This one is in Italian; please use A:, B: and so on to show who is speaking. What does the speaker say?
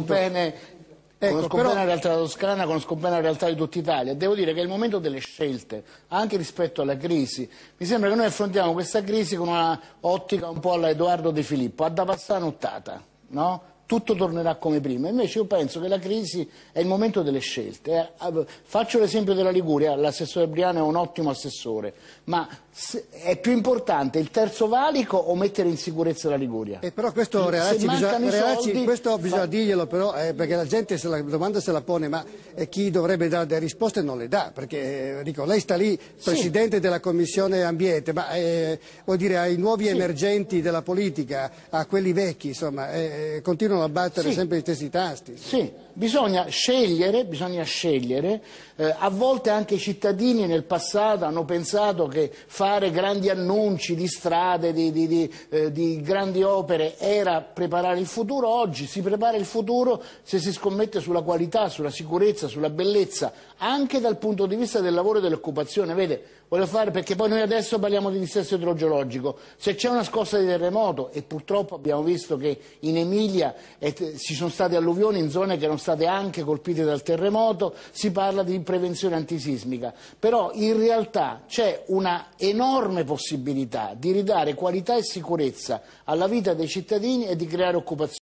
A: Bene, ecco, conosco però... bene la realtà della Toscana, conosco bene la realtà di tutta Italia. Devo dire che è il momento delle scelte, anche rispetto alla crisi. Mi sembra che noi affrontiamo questa crisi con una ottica un po' alla Edoardo De Filippo, a da passare nottata, no? tutto tornerà come prima. Invece io penso che la crisi è il momento delle scelte. Eh, faccio l'esempio della Liguria, l'assessore Briano è un ottimo assessore, ma è più importante il terzo valico o mettere in sicurezza la Liguria? Eh però questo, Reazzi, bisogna, Reazzi, soldi,
B: questo bisogna fa... dirglielo però, eh, perché la gente se la domanda se la pone, ma eh, chi dovrebbe dare delle risposte non le dà, perché eh, dico, lei sta lì Presidente sì. della Commissione Ambiente, ma eh, vuol dire ai nuovi sì. emergenti della politica, a quelli vecchi, insomma, continuano continuano a battere sì. sempre gli stessi tasti. Sì, bisogna scegliere, bisogna scegliere. Eh, a volte anche i
A: cittadini nel passato hanno pensato che fare grandi annunci di strade, di, di, di, eh, di grandi opere era preparare il futuro. Oggi si prepara il futuro se si scommette sulla qualità, sulla sicurezza, sulla bellezza, anche dal punto di vista del lavoro e dell'occupazione. Vede, voglio fare perché poi noi adesso parliamo di dissesto idrogeologico. Se c'è una scossa di terremoto e purtroppo abbiamo visto che in Emilia e ci sono state alluvioni in zone che erano state anche colpite dal terremoto, si parla di prevenzione antisismica, però in realtà c'è una enorme possibilità di ridare qualità e sicurezza alla vita dei cittadini e di creare occupazione.